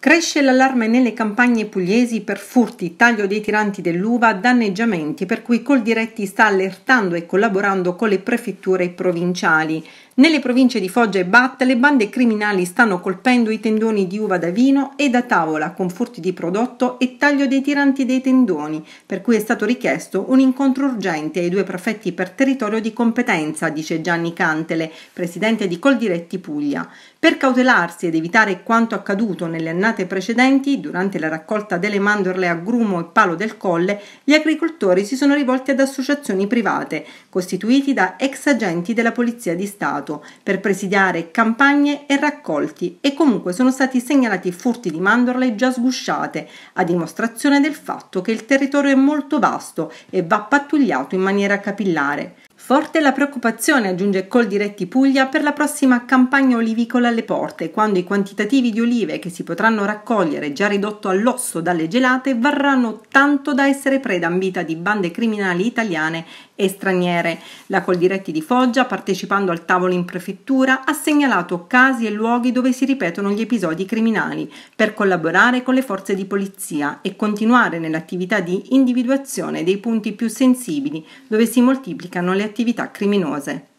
Cresce l'allarme nelle campagne pugliesi per furti, taglio dei tiranti dell'uva, danneggiamenti, per cui Coldiretti sta allertando e collaborando con le prefetture provinciali. Nelle province di Foggia e Bat le bande criminali stanno colpendo i tendoni di uva da vino e da tavola con furti di prodotto e taglio dei tiranti dei tendoni, per cui è stato richiesto un incontro urgente ai due prefetti per territorio di competenza, dice Gianni Cantele, presidente di Coldiretti Puglia. Per cautelarsi ed evitare quanto accaduto nelle annate annate precedenti, durante la raccolta delle mandorle a grumo e palo del colle, gli agricoltori si sono rivolti ad associazioni private, costituiti da ex agenti della Polizia di Stato, per presidiare campagne e raccolti e comunque sono stati segnalati furti di mandorle già sgusciate, a dimostrazione del fatto che il territorio è molto vasto e va pattugliato in maniera capillare. Forte la preoccupazione, aggiunge Coldiretti Puglia, per la prossima campagna olivicola alle porte, quando i quantitativi di olive che si potranno raccogliere già ridotto all'osso dalle gelate varranno tanto da essere preda ambita di bande criminali italiane e straniere. La Coldiretti di Foggia, partecipando al tavolo in prefettura, ha segnalato casi e luoghi dove si ripetono gli episodi criminali per collaborare con le forze di polizia e continuare nell'attività di individuazione dei punti più sensibili dove si moltiplicano le attività criminose.